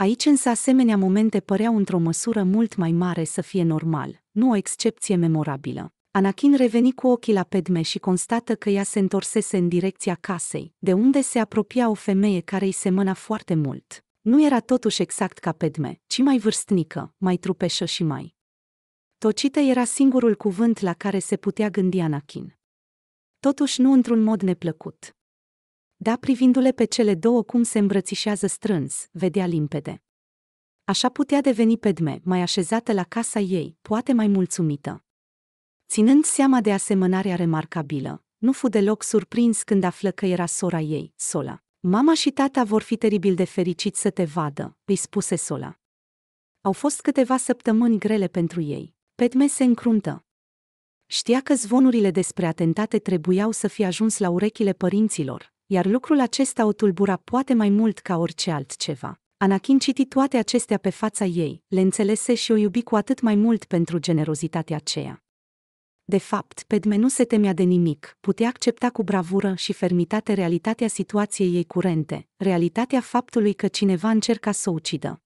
Aici însă asemenea momente păreau într-o măsură mult mai mare să fie normal, nu o excepție memorabilă. Anakin reveni cu ochii la Pedme și constată că ea se întorsese în direcția casei, de unde se apropia o femeie care îi semăna foarte mult. Nu era totuși exact ca Pedme, ci mai vârstnică, mai trupeșă și mai. Tocită era singurul cuvânt la care se putea gândi Anakin. Totuși nu într-un mod neplăcut. Da, privindu-le pe cele două cum se îmbrățișează strâns, vedea limpede. Așa putea deveni Pedme, mai așezată la casa ei, poate mai mulțumită. Ținând seama de asemănarea remarcabilă, nu fu deloc surprins când află că era sora ei, Sola. Mama și tata vor fi teribil de fericit să te vadă, îi spuse Sola. Au fost câteva săptămâni grele pentru ei. Petme se încruntă. Știa că zvonurile despre atentate trebuiau să fie ajuns la urechile părinților, iar lucrul acesta o tulbura poate mai mult ca orice altceva. Anakin citi toate acestea pe fața ei, le înțelese și o iubi cu atât mai mult pentru generozitatea aceea. De fapt, Padme nu se temea de nimic, putea accepta cu bravură și fermitate realitatea situației ei curente, realitatea faptului că cineva încerca să o ucidă.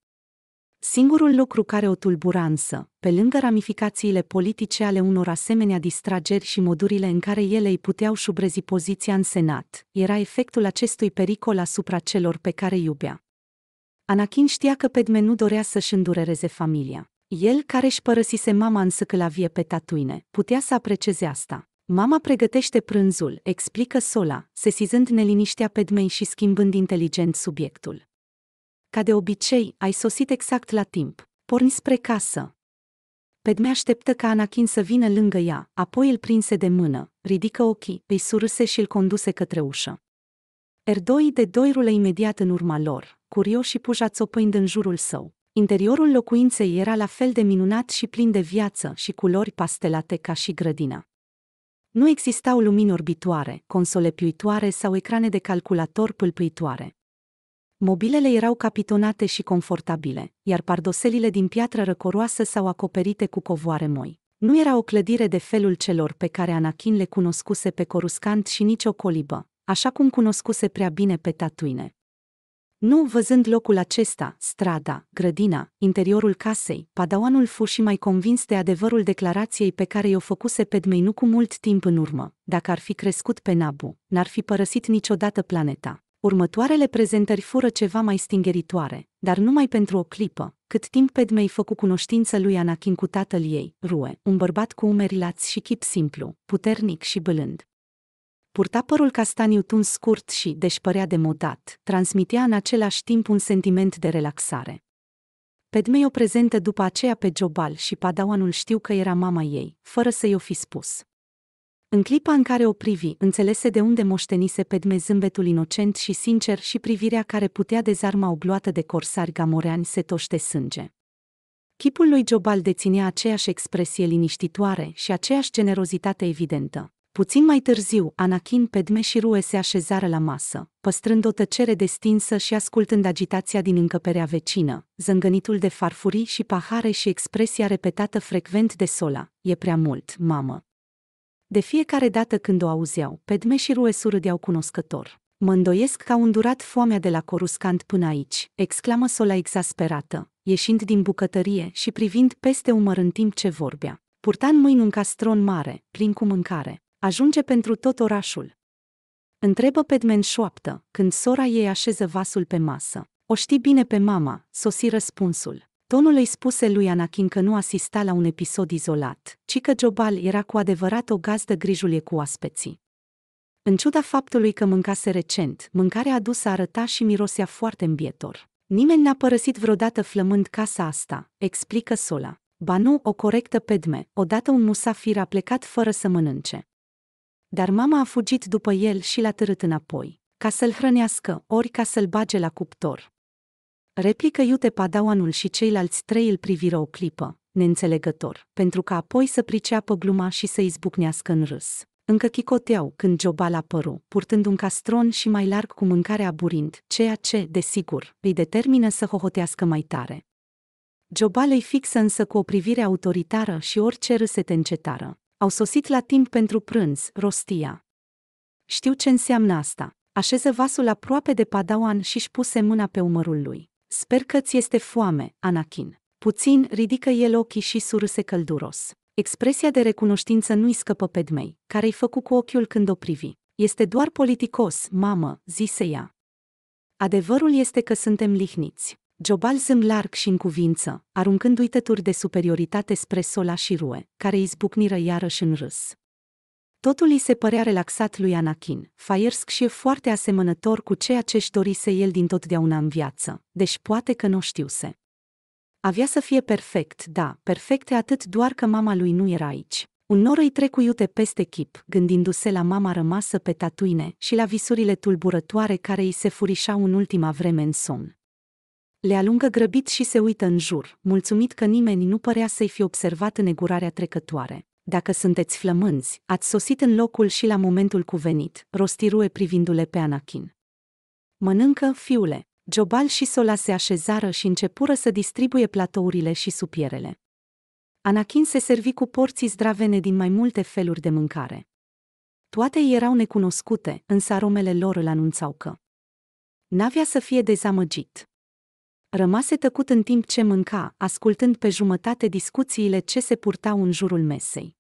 Singurul lucru care o tulbura însă, pe lângă ramificațiile politice ale unor asemenea distrageri și modurile în care ele îi puteau șubrezi poziția în Senat, era efectul acestui pericol asupra celor pe care iubea. Anakin știa că Padme nu dorea să-și îndurereze familia. El, care își părăsise mama la vie pe tatuine, putea să aprecieze asta. Mama pregătește prânzul, explică Sola, sesizând neliniștea Padmei și schimbând inteligent subiectul. Ca de obicei, ai sosit exact la timp. Porni spre casă. Pedme așteptă ca Anakin să vină lângă ea, apoi îl prinse de mână, ridică ochii, îi surâse și îl conduse către ușă. Erdoi de doi rulă imediat în urma lor, curioși puja opând în jurul său. Interiorul locuinței era la fel de minunat și plin de viață și culori pastelate ca și grădina. Nu existau lumini orbitoare, console piuitoare sau ecrane de calculator pâlpâitoare. Mobilele erau capitonate și confortabile, iar pardoselile din piatră răcoroasă sau acoperite cu covoare moi. Nu era o clădire de felul celor pe care Anakin le cunoscuse pe Coruscant și nici o colibă, așa cum cunoscuse prea bine pe Tatuine. Nu văzând locul acesta, strada, grădina, interiorul casei, padawanul fu și mai convins de adevărul declarației pe care i-o făcuse Pedmei nu cu mult timp în urmă. Dacă ar fi crescut pe Nabu, n-ar fi părăsit niciodată planeta. Următoarele prezentări fură ceva mai stingeritoare, dar numai pentru o clipă, cât timp Pedmei făcu cunoștință lui Anakin cu tatăl ei, Rue, un bărbat cu umeri lați și chip simplu, puternic și bălând. Purta părul castaniu tuns scurt și, deși părea demodat, transmitea în același timp un sentiment de relaxare. Pedmei o prezentă după aceea pe Jobal și Padawanul știu că era mama ei, fără să-i o fi spus. În clipa în care o privi, înțelese de unde moștenise Pedme zâmbetul inocent și sincer și privirea care putea dezarma o gloată de corsari gamoreani setoși de sânge. Chipul lui Jobal deținea aceeași expresie liniștitoare și aceeași generozitate evidentă. Puțin mai târziu, Anakin, Pedme și Rue se așezară la masă, păstrând o tăcere destinsă și ascultând agitația din încăperea vecină, zângănitul de farfurii și pahare și expresia repetată frecvent de Sola, e prea mult, mamă. De fiecare dată când o auzeau, Pedme și Rue surâdeau cunoscător. Mă îndoiesc că au îndurat foamea de la Coruscant până aici, exclamă Sola exasperată, ieșind din bucătărie și privind peste umăr în timp ce vorbea. Purta în mâini un castron mare, plin cu mâncare. Ajunge pentru tot orașul. Întrebă Pedme în șoaptă, când sora ei așeză vasul pe masă. O știi bine pe mama, sosi răspunsul. Tonul îi spuse lui Anakin că nu asista la un episod izolat, ci că Jobal era cu adevărat o gazdă grijulie cu aspeții. În ciuda faptului că mâncase recent, mâncarea adusă arăta și mirosea foarte îmbietor. Nimeni n-a părăsit vreodată flămând casa asta, explică Sola. Ba nu, o corectă pedme, odată un musafir a plecat fără să mănânce. Dar mama a fugit după el și l-a târât înapoi, ca să-l hrănească, ori ca să-l bage la cuptor. Replică iute padawanul și ceilalți trei îl priviră o clipă, neînțelegător, pentru că apoi să priceapă gluma și să izbucnească în râs. Încă chicoteau când Jobal apăru, purtând un castron și mai larg cu mâncarea aburind, ceea ce, desigur, îi determină să hohotească mai tare. Jobal îi fixă însă cu o privire autoritară și orice râsete încetară. Au sosit la timp pentru prânz, rostia. Știu ce înseamnă asta. Așeză vasul aproape de padawan și-și puse mâna pe umărul lui. Sper că ți este foame, Anakin. Puțin ridică el ochii și surâse călduros. Expresia de recunoștință nu-i scăpă pe Dmei, care îi făcu cu ochiul când o privi. Este doar politicos, mamă, zise ea. Adevărul este că suntem lihniți. Jobal zâm larg și în cuvință, aruncând uitături de superioritate spre Sola și Rue, care izbucniră iarăși în râs. Totul îi se părea relaxat lui Anakin. firesc și e foarte asemănător cu ceea ce își dorise el din totdeauna în viață, deci poate că nu știuse. Avea să fie perfect, da, perfecte atât doar că mama lui nu era aici. Un nor îi trecu iute peste chip, gândindu-se la mama rămasă pe tatuine și la visurile tulburătoare care îi se furișau în ultima vreme în somn. Le alungă grăbit și se uită în jur, mulțumit că nimeni nu părea să-i fi observat negurarea trecătoare. Dacă sunteți flămânzi, ați sosit în locul și la momentul cuvenit, rostirue privindu-le pe Anakin. Mănâncă, fiule! Jobal și Sola se așezară și începură să distribuie platourile și supierele. Anakin se servi cu porții zdravene din mai multe feluri de mâncare. Toate erau necunoscute, însă aromele lor îl anunțau că. N-avea să fie dezamăgit rămase tăcut în timp ce mânca, ascultând pe jumătate discuțiile ce se purtau în jurul mesei.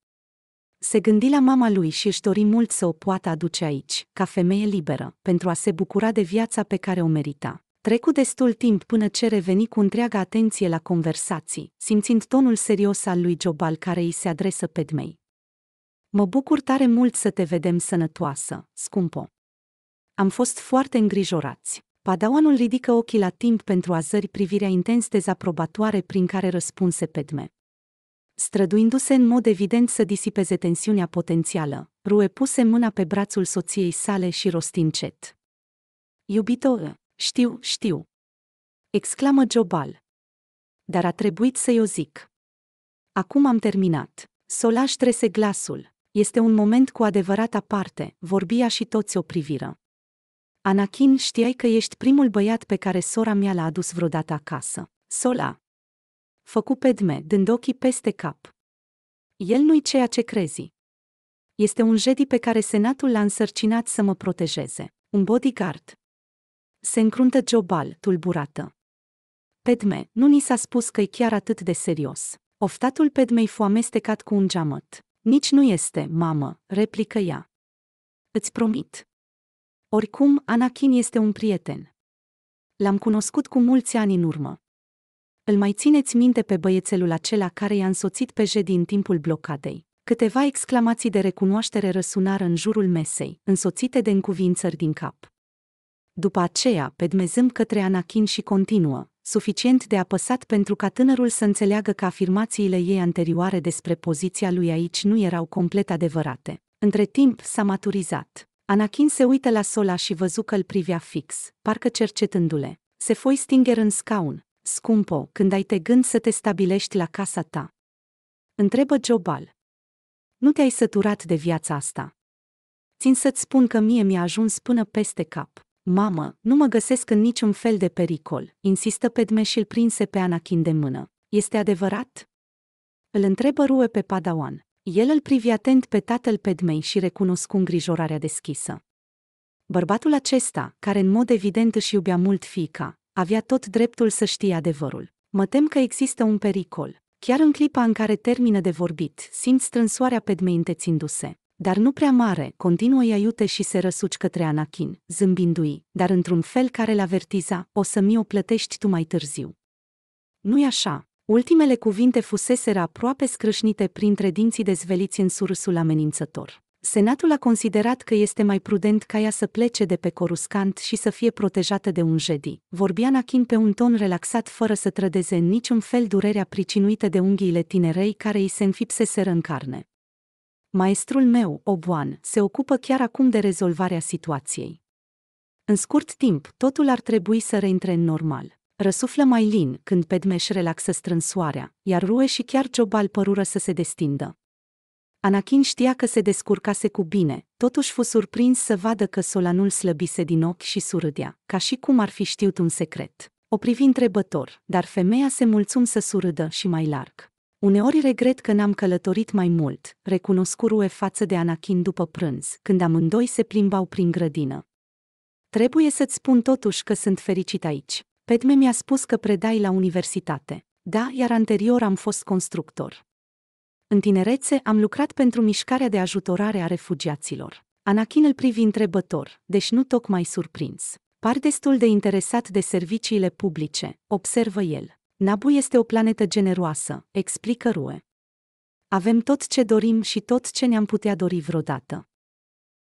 Se gândi la mama lui și își dori mult să o poată aduce aici, ca femeie liberă, pentru a se bucura de viața pe care o merita. Trecu destul timp până ce reveni cu întreaga atenție la conversații, simțind tonul serios al lui Jobal care îi se adresă Pedmei. Mă bucur tare mult să te vedem sănătoasă, scumpo. Am fost foarte îngrijorați. Padawanul ridică ochii la timp pentru a zări privirea intens dezaprobatoare prin care răspunse pedme. Străduindu-se în mod evident să disipeze tensiunea potențială, Rue puse mâna pe brațul soției sale și rosti încet. Iubito, știu, știu. Exclamă Jobal. Dar a trebuit să-i o zic. Acum am terminat. Solaj trese glasul. Este un moment cu adevărat aparte, vorbia și toți o priviră. Anakin, știai că ești primul băiat pe care sora mea l-a adus vreodată acasă. Sola. Făcu Pedme, dând ochii peste cap. El nu-i ceea ce crezi. Este un jedi pe care senatul l-a însărcinat să mă protejeze. Un bodyguard. Se încruntă Jobal, tulburată. Pedme, nu ni s-a spus că e chiar atât de serios. Oftatul Pedmei fu amestecat cu un geamăt. Nici nu este, mamă, replică ea. Îți promit. Oricum, Anakin este un prieten. L-am cunoscut cu mulți ani în urmă. Îl mai țineți minte pe băiețelul acela care i-a însoțit pe J în timpul blocadei. Câteva exclamații de recunoaștere răsunară în jurul mesei, însoțite de încuvințări din cap. După aceea, pedmezâm către Anakin și continuă, suficient de apăsat pentru ca tânărul să înțeleagă că afirmațiile ei anterioare despre poziția lui aici nu erau complet adevărate. Între timp s-a maturizat. Anakin se uită la Sola și văzu că îl privea fix, parcă cercetându-le. Se foi stinger în scaun. Scumpo, când ai te gând să te stabilești la casa ta? Întrebă Jobal. Nu te-ai săturat de viața asta? Țin să-ți spun că mie mi-a ajuns până peste cap. Mamă, nu mă găsesc în niciun fel de pericol, insistă Pedme și îl prinse pe Anakin de mână. Este adevărat? Îl întrebă Rue pe Padawan. El îl privi atent pe tatăl Pedmei și recunoscu îngrijorarea deschisă. Bărbatul acesta, care în mod evident își iubea mult fica, avea tot dreptul să știe adevărul. Mă tem că există un pericol. Chiar în clipa în care termină de vorbit, simt strânsoarea Pedmei întețindu-se. Dar nu prea mare, continuă iaiute și se răsuci către Anakin, zâmbindu-i, dar într-un fel care l-avertiza, o să mi-o plătești tu mai târziu. Nu-i așa, Ultimele cuvinte fuseseră aproape scrâșnite printre dinții dezveliți în sursul amenințător. Senatul a considerat că este mai prudent ca ea să plece de pe Coruscant și să fie protejată de un jedi. Vorbea Nakin pe un ton relaxat fără să trădeze în niciun fel durerea pricinuită de unghiile tinerei care îi se înfipseseră în carne. Maestrul meu, Obuan, se ocupă chiar acum de rezolvarea situației. În scurt timp, totul ar trebui să reintre în normal. Răsuflă mai lin când Pedmeș relaxă strânsoarea, iar Rue și chiar Jobal părură să se destindă. Anakin știa că se descurcase cu bine, totuși fu surprins să vadă că Solanul slăbise din ochi și surâdea, ca și cum ar fi știut un secret. O privi întrebător, dar femeia se mulțum să surâdă și mai larg. Uneori regret că n-am călătorit mai mult, recunoscu Rue față de Anakin după prânz, când amândoi se plimbau prin grădină. Trebuie să-ți spun totuși că sunt fericit aici. Padme mi-a spus că predai la universitate. Da, iar anterior am fost constructor. În tinerețe am lucrat pentru mișcarea de ajutorare a refugiaților. Anakin îl privi întrebător, deci nu tocmai surprins. Par destul de interesat de serviciile publice, observă el. Nabu este o planetă generoasă, explică Rue. Avem tot ce dorim și tot ce ne-am putea dori vreodată.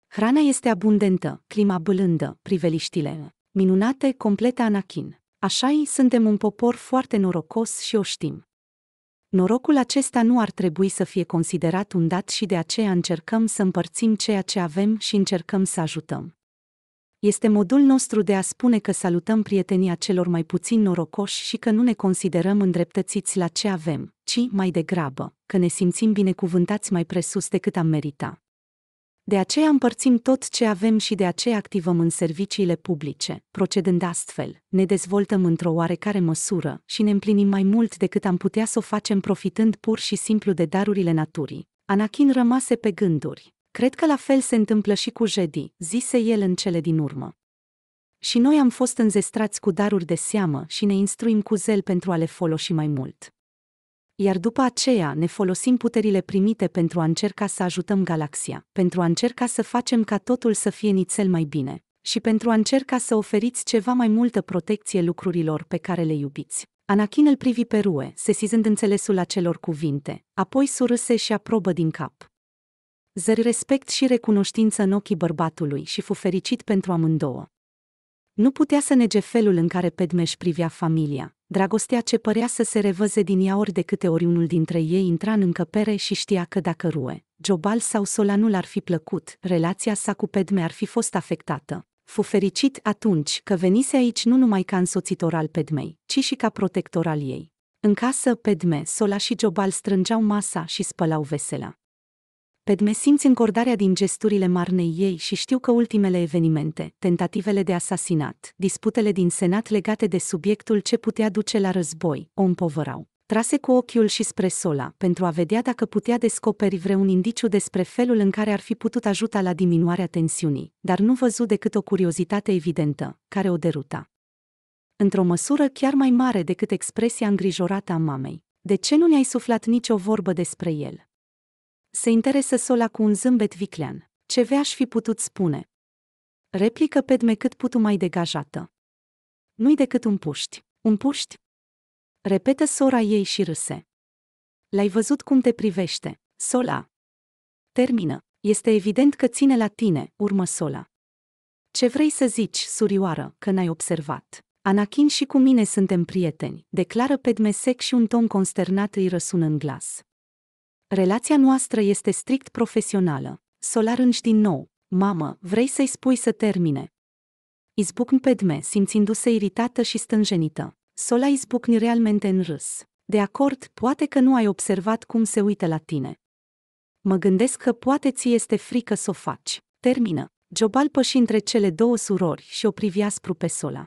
Hrana este abundentă, clima blândă, priveliștile minunate, completă Anakin. Așa suntem un popor foarte norocos și o știm. Norocul acesta nu ar trebui să fie considerat un dat și de aceea încercăm să împărțim ceea ce avem și încercăm să ajutăm. Este modul nostru de a spune că salutăm prietenia celor mai puțin norocoși și că nu ne considerăm îndreptățiți la ce avem, ci, mai degrabă, că ne simțim binecuvântați mai presus decât am merita. De aceea împărțim tot ce avem și de aceea activăm în serviciile publice. Procedând astfel, ne dezvoltăm într-o oarecare măsură și ne împlinim mai mult decât am putea să o facem profitând pur și simplu de darurile naturii. Anakin rămase pe gânduri. Cred că la fel se întâmplă și cu Jedi, zise el în cele din urmă. Și noi am fost înzestrați cu daruri de seamă și ne instruim cu zel pentru a le folosi mai mult iar după aceea ne folosim puterile primite pentru a încerca să ajutăm galaxia, pentru a încerca să facem ca totul să fie nițel mai bine și pentru a încerca să oferiți ceva mai multă protecție lucrurilor pe care le iubiți. Anakin îl privi pe Rue, sesizând înțelesul acelor cuvinte, apoi surâse și aprobă din cap. Zări respect și recunoștință în ochii bărbatului și fu fericit pentru amândouă. Nu putea să nege felul în care Pedmeș privea familia, dragostea ce părea să se revăze din ea ori de câte ori unul dintre ei intra în încăpere și știa că dacă Rue, Jobal sau Solanul l-ar fi plăcut, relația sa cu Pedme ar fi fost afectată. Fu fericit atunci că venise aici nu numai ca însoțitor al Pedmei, ci și ca protector al ei. În casă, Pedme, Sola și Jobal strângeau masa și spălau vesela. Pedme simți încordarea din gesturile marnei ei și știu că ultimele evenimente, tentativele de asasinat, disputele din senat legate de subiectul ce putea duce la război, o împovărau. Trase cu ochiul și spre Sola, pentru a vedea dacă putea descoperi vreun indiciu despre felul în care ar fi putut ajuta la diminuarea tensiunii, dar nu văzu decât o curiozitate evidentă, care o deruta. Într-o măsură chiar mai mare decât expresia îngrijorată a mamei. De ce nu ne-ai suflat nicio vorbă despre el? se interesă Sola cu un zâmbet viclean. Ce v-aș fi putut spune? Replică Pedme cât putu mai degajată. Nu-i decât un puști. Un puști? Repetă sora ei și râse. L-ai văzut cum te privește, Sola. Termină. Este evident că ține la tine, urmă Sola. Ce vrei să zici, surioară, că n-ai observat? Anakin și cu mine suntem prieteni, declară Pedme sec și un ton consternat îi răsună în glas. Relația noastră este strict profesională. înși din nou. Mamă, vrei să-i spui să termine? Izbucn Pedme, simțindu-se iritată și stânjenită. Sola izbucni realmente în râs. De acord, poate că nu ai observat cum se uită la tine. Mă gândesc că poate ți este frică să o faci. Termină. Jobal păși între cele două surori și o privia spru pe Sola.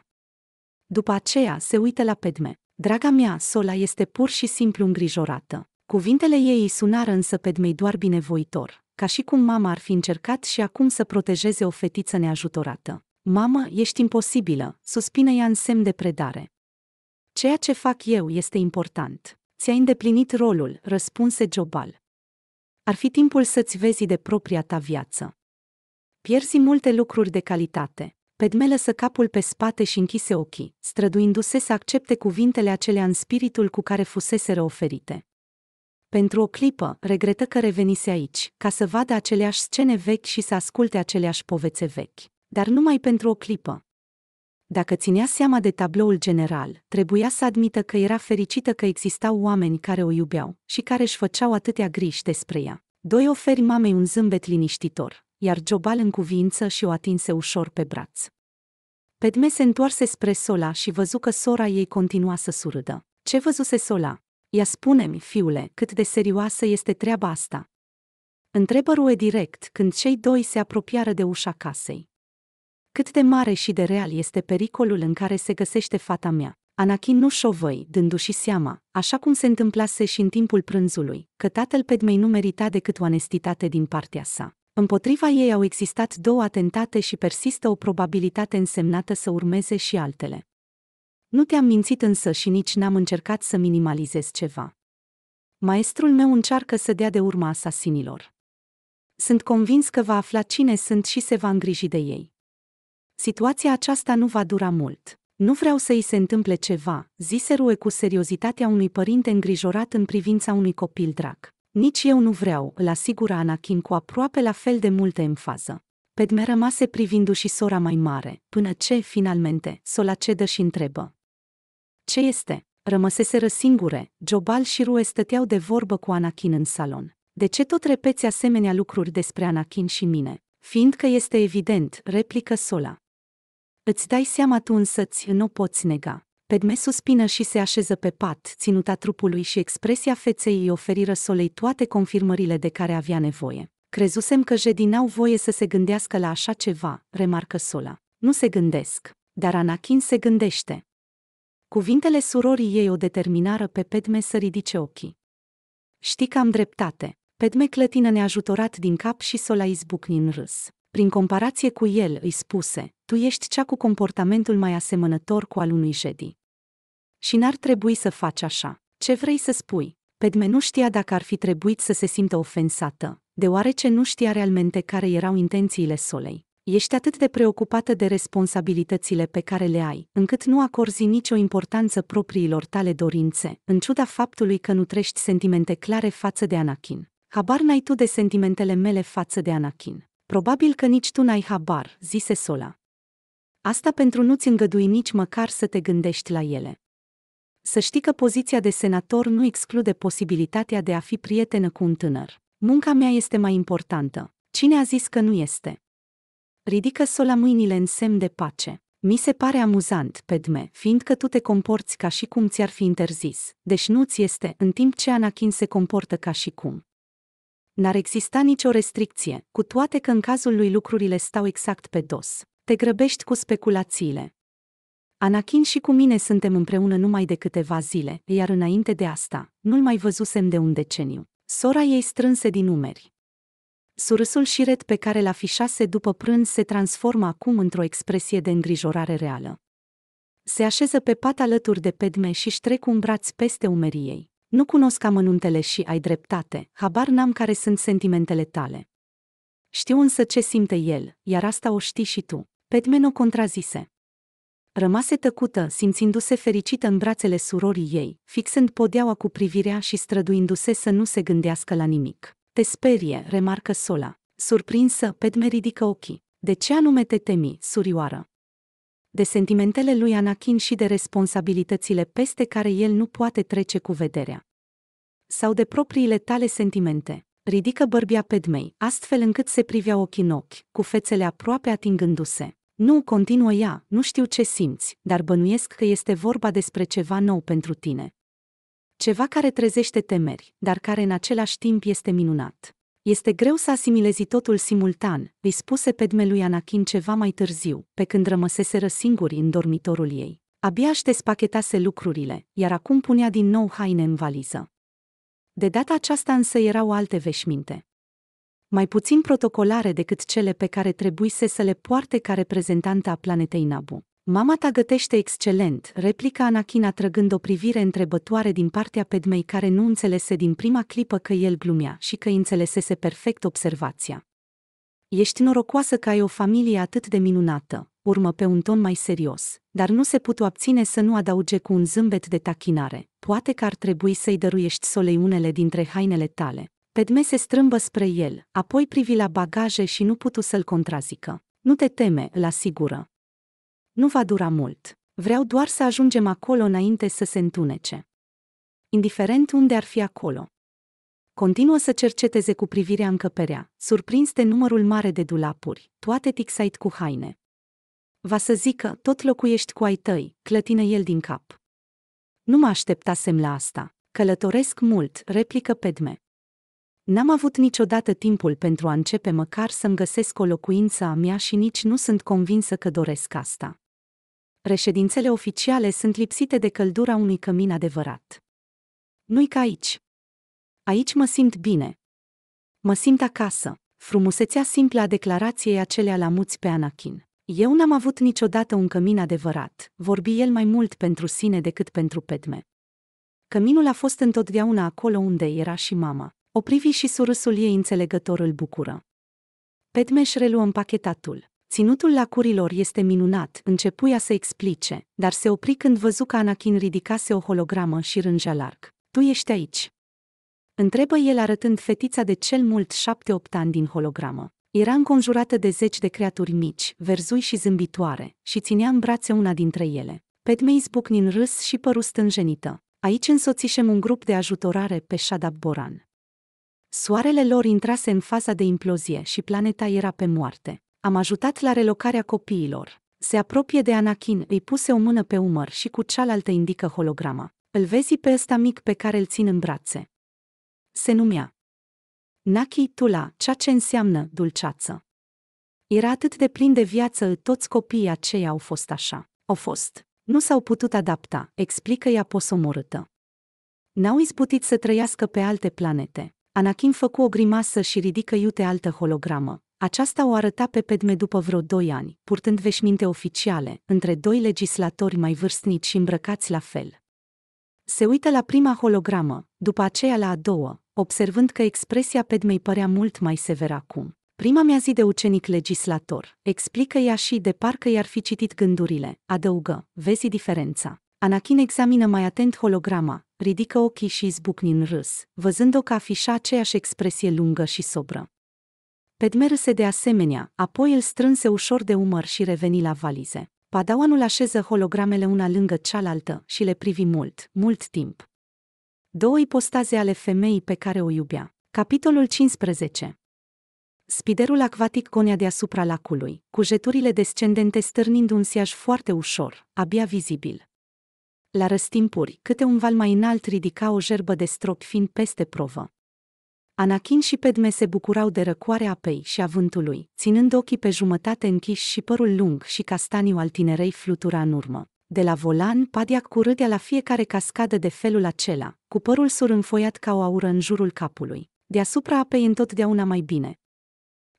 După aceea se uită la Pedme. Draga mea, Sola este pur și simplu îngrijorată. Cuvintele ei sunară însă pe Dmei doar binevoitor, ca și cum mama ar fi încercat și acum să protejeze o fetiță neajutorată. Mamă, ești imposibilă, suspină ea în semn de predare. Ceea ce fac eu este important. Ți-ai îndeplinit rolul, răspunse Jobal. Ar fi timpul să-ți vezi de propria ta viață. Pierzi multe lucruri de calitate. Pedme lăsă capul pe spate și închise ochii, străduindu-se să accepte cuvintele acelea în spiritul cu care fusese oferite pentru o clipă, regretă că revenise aici, ca să vadă aceleași scene vechi și să asculte aceleași povețe vechi. Dar numai pentru o clipă. Dacă ținea seama de tabloul general, trebuia să admită că era fericită că existau oameni care o iubeau și care își făceau atâtea griji despre ea. Doi oferi mamei un zâmbet liniștitor, iar Jobal în cuvință și o atinse ușor pe braț. Pedme se întoarse spre Sola și văzu că sora ei continua să surâdă. Ce văzuse Sola? Ia spune-mi, fiule, cât de serioasă este treaba asta. Întrebă Rue direct când cei doi se apropiară de ușa casei. Cât de mare și de real este pericolul în care se găsește fata mea. Anakin nu șovăi, dându-și seama, așa cum se întâmplase și în timpul prânzului, că tatăl Pedmei nu merita decât onestitate din partea sa. Împotriva ei au existat două atentate și persistă o probabilitate însemnată să urmeze și altele. Nu te-am mințit însă și nici n-am încercat să minimalizez ceva. Maestrul meu încearcă să dea de urma asasinilor. Sunt convins că va afla cine sunt și se va îngriji de ei. Situația aceasta nu va dura mult. Nu vreau să îi se întâmple ceva, zise Rue cu seriozitatea unui părinte îngrijorat în privința unui copil drag. Nici eu nu vreau, îl asigura Anakin cu aproape la fel de multă enfază. Pedme rămase privindu-și sora mai mare, până ce, finalmente, Sola cedă și întrebă. Ce este? Rămăseseră singure, Jobal și Rue stăteau de vorbă cu Anakin în salon. De ce tot repeți asemenea lucruri despre Anakin și mine? Fiindcă este evident, replică Sola. Îți dai seama tu însă ți nu poți nega. Pedme suspină și se așeză pe pat, ținuta trupului și expresia feței îi oferiră Solei toate confirmările de care avea nevoie. Crezusem că n-au voie să se gândească la așa ceva, remarcă Sola. Nu se gândesc, dar Anakin se gândește. Cuvintele surorii ei o determinară pe Pedme să ridice ochii. Știi că am dreptate. Pedme clătină neajutorat din cap și la izbucni în râs. Prin comparație cu el, îi spuse, tu ești cea cu comportamentul mai asemănător cu al unui jedi. Și n-ar trebui să faci așa. Ce vrei să spui? Pedme nu știa dacă ar fi trebuit să se simtă ofensată, deoarece nu știa realmente care erau intențiile Solei ești atât de preocupată de responsabilitățile pe care le ai, încât nu acorzi nicio importanță propriilor tale dorințe, în ciuda faptului că nu trești sentimente clare față de Anakin. Habar n-ai tu de sentimentele mele față de Anakin. Probabil că nici tu n-ai habar, zise Sola. Asta pentru nu-ți îngădui nici măcar să te gândești la ele. Să știi că poziția de senator nu exclude posibilitatea de a fi prietenă cu un tânăr. Munca mea este mai importantă. Cine a zis că nu este? ridică sola mâinile în semn de pace. Mi se pare amuzant, Pedme, fiindcă tu te comporți ca și cum ți-ar fi interzis, deci nu ți este, în timp ce Anakin se comportă ca și cum. N-ar exista nicio restricție, cu toate că în cazul lui lucrurile stau exact pe dos. Te grăbești cu speculațiile. Anakin și cu mine suntem împreună numai de câteva zile, iar înainte de asta, nu-l mai văzusem de un deceniu. Sora ei strânse din umeri. Surâsul șiret pe care l afișase după prânz se transformă acum într-o expresie de îngrijorare reală. Se așeză pe pat alături de Pedme și își trec un braț peste umerii ei. Nu cunosc amănuntele și ai dreptate, habar n-am care sunt sentimentele tale. Știu însă ce simte el, iar asta o știi și tu. Pedme o contrazise. Rămase tăcută, simțindu-se fericită în brațele surorii ei, fixând podeaua cu privirea și străduindu-se să nu se gândească la nimic. Te sperie, remarcă Sola. Surprinsă, Padme ridică ochii. De ce anume te temi, surioară? De sentimentele lui Anakin și de responsabilitățile peste care el nu poate trece cu vederea. Sau de propriile tale sentimente. Ridică bărbia Pedmei, astfel încât se privea ochi în ochi, cu fețele aproape atingându-se. Nu, continuă ea, nu știu ce simți, dar bănuiesc că este vorba despre ceva nou pentru tine. Ceva care trezește temeri, dar care în același timp este minunat. Este greu să asimilezi totul simultan, îi spuse Pedme lui Anakin ceva mai târziu, pe când rămăseseră singuri în dormitorul ei. Abia aș despachetase lucrurile, iar acum punea din nou haine în valiză. De data aceasta însă erau alte veșminte. Mai puțin protocolare decât cele pe care trebuise să le poarte ca reprezentanta a planetei Nabu. Mama ta gătește excelent, replica Anachina trăgând o privire întrebătoare din partea Pedmei care nu înțelese din prima clipă că el glumea și că înțelesese perfect observația. Ești norocoasă că ai o familie atât de minunată, urmă pe un ton mai serios, dar nu se putu abține să nu adauge cu un zâmbet de tachinare. Poate că ar trebui să-i dăruiești solei unele dintre hainele tale. Pedme se strâmbă spre el, apoi privi la bagaje și nu putu să-l contrazică. Nu te teme, la sigură. Nu va dura mult. Vreau doar să ajungem acolo înainte să se întunece. Indiferent unde ar fi acolo. Continuă să cerceteze cu privirea încăperea, surprins de numărul mare de dulapuri, toate tixait cu haine. Va să zică, tot locuiești cu ai tăi, clătină el din cap. Nu mă așteptasem la asta. Călătoresc mult, replică Pedme. N-am avut niciodată timpul pentru a începe măcar să-mi găsesc o locuință a mea și nici nu sunt convinsă că doresc asta reședințele oficiale sunt lipsite de căldura unui cămin adevărat. Nu-i ca aici. Aici mă simt bine. Mă simt acasă. Frumusețea simplă a declarației acelea la muți pe Anakin. Eu n-am avut niciodată un cămin adevărat, vorbi el mai mult pentru sine decât pentru Pedme. Căminul a fost întotdeauna acolo unde era și mama. O privi și surâsul ei înțelegător îl bucură. Pedme își reluă împachetatul. Ținutul lacurilor este minunat, începuia să explice, dar se opri când văzu că Anakin ridicase o hologramă și rângea larg. Tu ești aici. Întrebă el arătând fetița de cel mult șapte-opt ani din hologramă. Era înconjurată de zeci de creaturi mici, verzui și zâmbitoare, și ținea în brațe una dintre ele. Padme izbucni în râs și păru stânjenită. Aici însoțișem un grup de ajutorare pe Shadab Boran. Soarele lor intrase în faza de implozie și planeta era pe moarte. Am ajutat la relocarea copiilor. Se apropie de Anakin, îi puse o mână pe umăr și cu cealaltă indică holograma. Îl vezi pe ăsta mic pe care îl țin în brațe. Se numea Naki Tula, ceea ce înseamnă dulceață. Era atât de plin de viață, toți copiii aceia au fost așa. Au fost. Nu s-au putut adapta, explică ea posomorâtă. N-au izbutit să trăiască pe alte planete. Anakin făcu o grimasă și ridică iute altă hologramă. Aceasta o arăta pe Pedme după vreo doi ani, purtând veșminte oficiale, între doi legislatori mai vârstnici și îmbrăcați la fel. Se uită la prima hologramă, după aceea la a doua, observând că expresia Pedmei părea mult mai severă acum. Prima mea zi de ucenic legislator, explică ea și de parcă i-ar fi citit gândurile, adăugă, vezi diferența. Anakin examină mai atent holograma, ridică ochii și izbucni în râs, văzând-o că afișa aceeași expresie lungă și sobră se de asemenea, apoi îl strânse ușor de umăr și reveni la valize. Padawanul așeză hologramele una lângă cealaltă și le privi mult, mult timp. Două ipostaze ale femeii pe care o iubea. Capitolul 15 Spiderul acvatic gonea deasupra lacului, cu jeturile descendente stârnind un siaj foarte ușor, abia vizibil. La răstimpuri, câte un val mai înalt ridica o jerbă de strop fin peste provă, Anakin și Pedme se bucurau de răcoarea apei și a vântului, ținând ochii pe jumătate închiși și părul lung și castaniu al tinerei flutura în urmă. De la volan, Padia curâdea la fiecare cascadă de felul acela, cu părul surînfoiat ca o aură în jurul capului. Deasupra apei întotdeauna mai bine.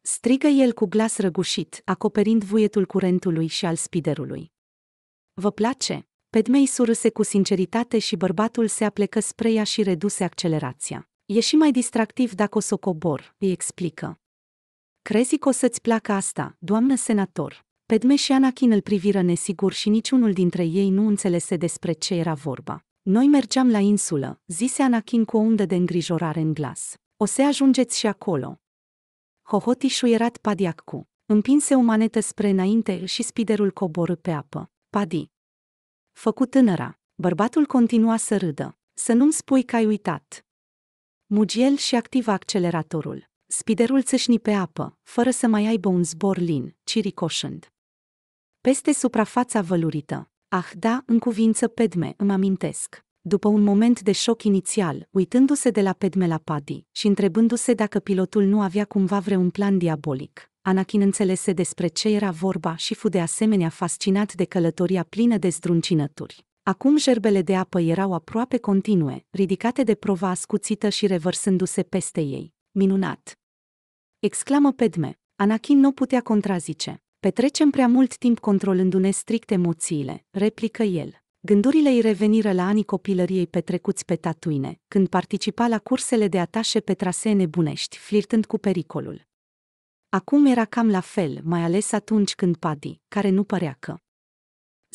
Strigă el cu glas răgușit, acoperind vuietul curentului și al spiderului. Vă place? Pedmei surâse cu sinceritate și bărbatul se aplecă spre ea și reduse accelerația. E și mai distractiv dacă o să o cobor, îi explică. Crezi că o să-ți placă asta, doamnă senator? Pedme și Anakin îl priviră nesigur și niciunul dintre ei nu înțelese despre ce era vorba. Noi mergeam la insulă, zise Anakin cu o undă de îngrijorare în glas. O să ajungeți și acolo. Hohotișuierat Padiaccu. Împinse o manetă spre înainte și spiderul coborâ pe apă. Padi. Făcut tânăra. Bărbatul continua să râdă. Să nu-mi spui că ai uitat. Mugiel și activă acceleratorul. Spiderul țâșni pe apă, fără să mai aibă un zbor lin, ci ricoșând. Peste suprafața vălurită. Ah da, în cuvință Pedme, îmi amintesc. După un moment de șoc inițial, uitându-se de la Pedme la Paddy și întrebându-se dacă pilotul nu avea cumva vreun plan diabolic, Anakin înțelese despre ce era vorba și fu de asemenea fascinat de călătoria plină de zdruncinături. Acum gerbele de apă erau aproape continue, ridicate de prova ascuțită și revărsându-se peste ei. Minunat! Exclamă Pedme. Anakin nu putea contrazice. Petrecem prea mult timp controlându-ne strict emoțiile, replică el. Gândurile îi reveniră la anii copilăriei petrecuți pe Tatuine, când participa la cursele de atașe pe trasee nebunești, flirtând cu pericolul. Acum era cam la fel, mai ales atunci când Paddy, care nu părea că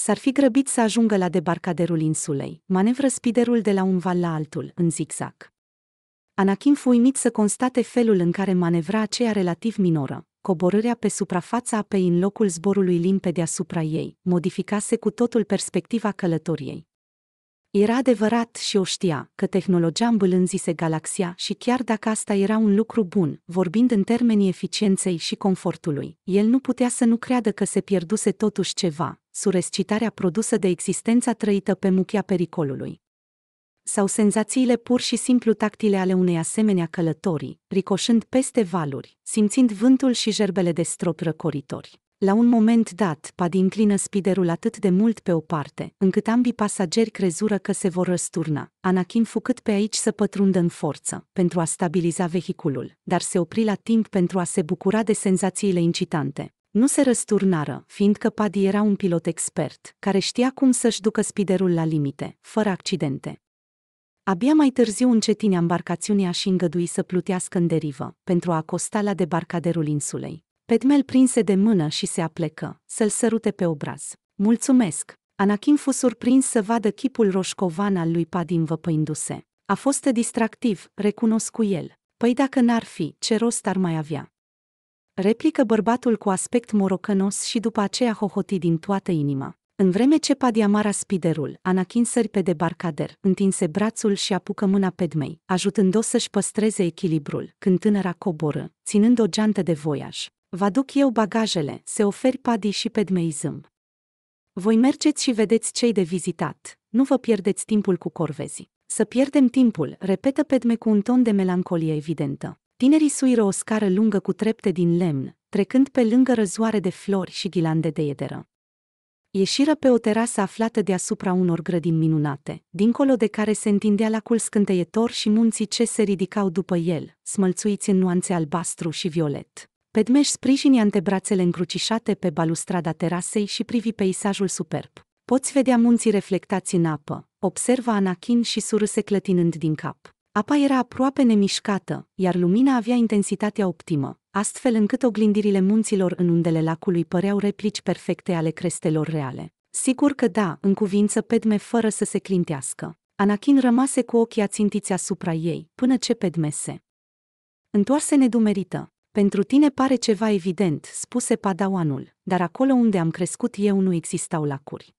s-ar fi grăbit să ajungă la debarcaderul insulei, manevră spiderul de la un val la altul, în zigzag. Anakin fu uimit să constate felul în care manevra aceea relativ minoră, coborârea pe suprafața apei în locul zborului limpede asupra ei, modificase cu totul perspectiva călătoriei, era adevărat și o știa că tehnologia îmbălânzise galaxia și chiar dacă asta era un lucru bun, vorbind în termenii eficienței și confortului, el nu putea să nu creadă că se pierduse totuși ceva, surescitarea produsă de existența trăită pe muchia pericolului. Sau senzațiile pur și simplu tactile ale unei asemenea călătorii, ricoșând peste valuri, simțind vântul și gerbele de strop răcoritori. La un moment dat, Pad înclină spiderul atât de mult pe o parte, încât ambii pasageri crezură că se vor răsturna. Anakin făcut pe aici să pătrundă în forță, pentru a stabiliza vehiculul, dar se opri la timp pentru a se bucura de senzațiile incitante. Nu se răsturnară, fiindcă Paddy era un pilot expert, care știa cum să-și ducă spiderul la limite, fără accidente. Abia mai târziu încetinea embarcațiunea și îngădui să plutească în derivă, pentru a acosta la debarcaderul insulei. Petmel prinse de mână și se aplecă, să-l sărute pe obraz. Mulțumesc! Anakin fu surprins să vadă chipul roșcovan al lui Padin văpăindu-se. A fost distractiv, recunosc cu el. Păi dacă n-ar fi, ce rost ar mai avea? Replică bărbatul cu aspect morocănos și după aceea hohoti din toată inima. În vreme ce Padiamara spiderul, Anakin sări pe debarcader, întinse brațul și apucă mâna Pedmei, ajutând-o să-și păstreze echilibrul, când tânăra coboră, ținând o geantă de voiaj. Vă duc eu bagajele, se oferi Paddy și Pedmeism. Voi mergeți și vedeți cei de vizitat, nu vă pierdeți timpul cu corvezii. Să pierdem timpul, repetă Pedme cu un ton de melancolie evidentă. Tinerii suiră o scară lungă cu trepte din lemn, trecând pe lângă răzoare de flori și ghilande de iederă. Ieșiră pe o terasă aflată deasupra unor grădini minunate, dincolo de care se întindea lacul scânteietor și munții ce se ridicau după el, smălțuiți în nuanțe albastru și violet. Pedmeș sprijini antebrațele încrucișate pe balustrada terasei și privi peisajul superb. Poți vedea munții reflectați în apă, observa Anakin și surâse clătinând din cap. Apa era aproape nemișcată, iar lumina avea intensitatea optimă, astfel încât oglindirile munților în undele lacului păreau replici perfecte ale crestelor reale. Sigur că da, în cuvință Pedme fără să se clintească. Anakin rămase cu ochii ațintiți asupra ei, până ce Pedmese întoarse nedumerită, pentru tine pare ceva evident, spuse padawanul, dar acolo unde am crescut eu nu existau lacuri.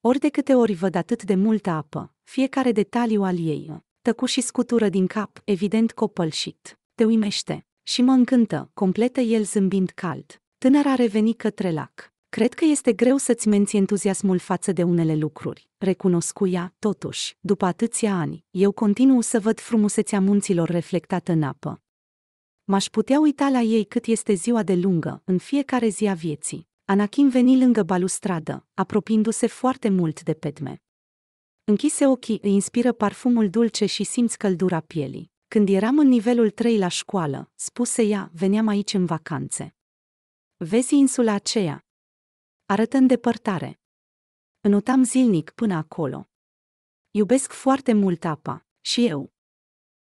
Ori de câte ori văd atât de multă apă, fiecare detaliu al ei, tăcu și scutură din cap, evident copălșit. Te uimește. Și mă încântă, completă el zâmbind cald. Tânăra a revenit către lac. Cred că este greu să-ți menții entuziasmul față de unele lucruri, recunoscu ea, totuși, după atâția ani, eu continuu să văd frumusețea munților reflectată în apă, M-aș putea uita la ei cât este ziua de lungă, în fiecare zi a vieții. Anakin veni lângă balustradă, apropiindu-se foarte mult de Padme. Închise ochii, îi inspiră parfumul dulce și simți căldura pielii. Când eram în nivelul 3 la școală, spuse ea, veneam aici în vacanțe. Vezi insula aceea? Arătă în depărtare. Înotam zilnic până acolo. Iubesc foarte mult apa, și eu.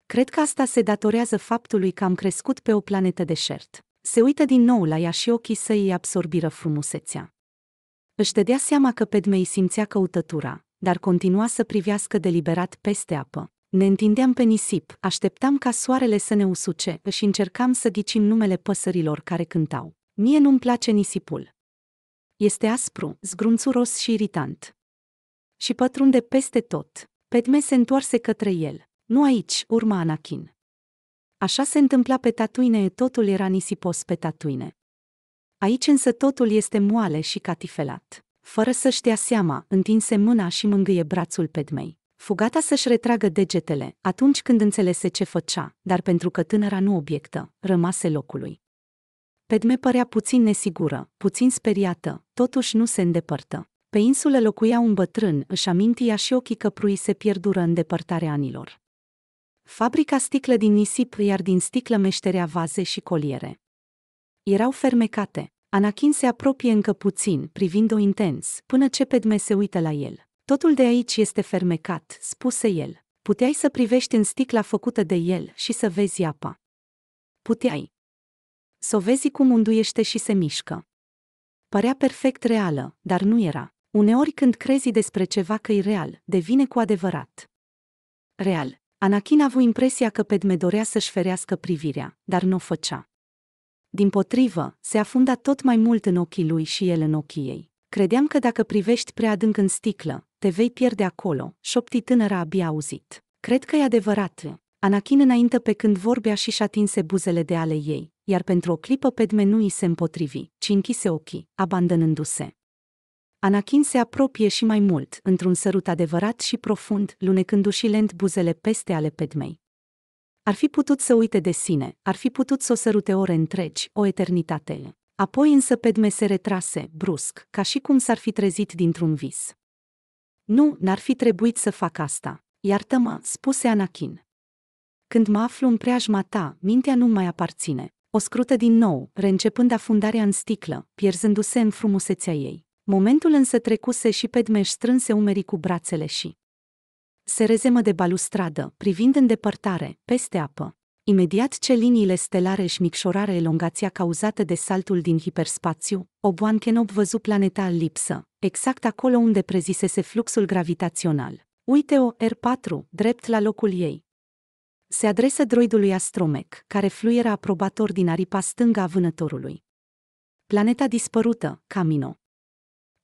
Cred că asta se datorează faptului că am crescut pe o planetă deșert. Se uită din nou la ea și ochii săi absorbiră frumusețea. Își dădea seama că Pedmei simțea căutătura, dar continua să privească deliberat peste apă. Ne întindeam pe nisip, așteptam ca soarele să ne usuce și încercam să ghicim numele păsărilor care cântau. Mie nu-mi place nisipul. Este aspru, zgrunțuros și irritant. Și pătrunde peste tot. Pedme se întoarse către el. Nu aici, urma Anakin. Așa se întâmpla pe Tatuine, totul era nisipos pe Tatuine. Aici însă totul este moale și catifelat. Fără să-și dea seama, întinse mâna și mângâie brațul Pedmei. Fugata să-și retragă degetele, atunci când înțelese ce făcea, dar pentru că tânăra nu obiectă, rămase locului. Pedme părea puțin nesigură, puțin speriată, totuși nu se îndepărtă. Pe insulă locuia un bătrân, își amintia și ochii căprui se pierdură în depărtarea anilor fabrica sticlă din nisip, iar din sticlă meșterea vaze și coliere. Erau fermecate. Anakin se apropie încă puțin, privind-o intens, până ce Pedme se uită la el. Totul de aici este fermecat, spuse el. Puteai să privești în sticla făcută de el și să vezi apa. Puteai. Să o vezi cum unduiește și se mișcă. Părea perfect reală, dar nu era. Uneori când crezi despre ceva că e real, devine cu adevărat. Real. Anakin a avut impresia că Padme dorea să-și ferească privirea, dar nu o făcea. Din potrivă, se afunda tot mai mult în ochii lui și el în ochii ei. Credeam că dacă privești prea adânc în sticlă, te vei pierde acolo, șopti tânăra abia auzit. Cred că e adevărat. Anakin înainte pe când vorbea și și atinse buzele de ale ei, iar pentru o clipă Padme nu i se împotrivi, ci închise ochii, abandonându-se. Anakin se apropie și mai mult, într-un sărut adevărat și profund, lunecându-și lent buzele peste ale pedmei. Ar fi putut să uite de sine, ar fi putut să o sărute ore întregi, o eternitate. Apoi însă pedme se retrase, brusc, ca și cum s-ar fi trezit dintr-un vis. Nu, n-ar fi trebuit să fac asta. Iartă-mă, spuse Anakin. Când mă aflu în preajma ta, mintea nu mai aparține. O scrută din nou, reîncepând afundarea în sticlă, pierzându-se în frumusețea ei. Momentul însă trecuse și Pedmeș strânse umerii cu brațele și se rezemă de balustradă, privind în depărtare, peste apă. Imediat ce liniile stelare își micșorare elongația cauzată de saltul din hiperspațiu, Obuan Kenob văzu planeta al lipsă, exact acolo unde prezisese fluxul gravitațional. Uite-o, R4, drept la locul ei. Se adresă droidului Astromec, care fluiera aprobator din aripa stângă a vânătorului. Planeta dispărută, Camino.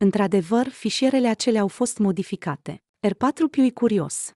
Într-adevăr, fișierele acelea au fost modificate. R4 Piui Curios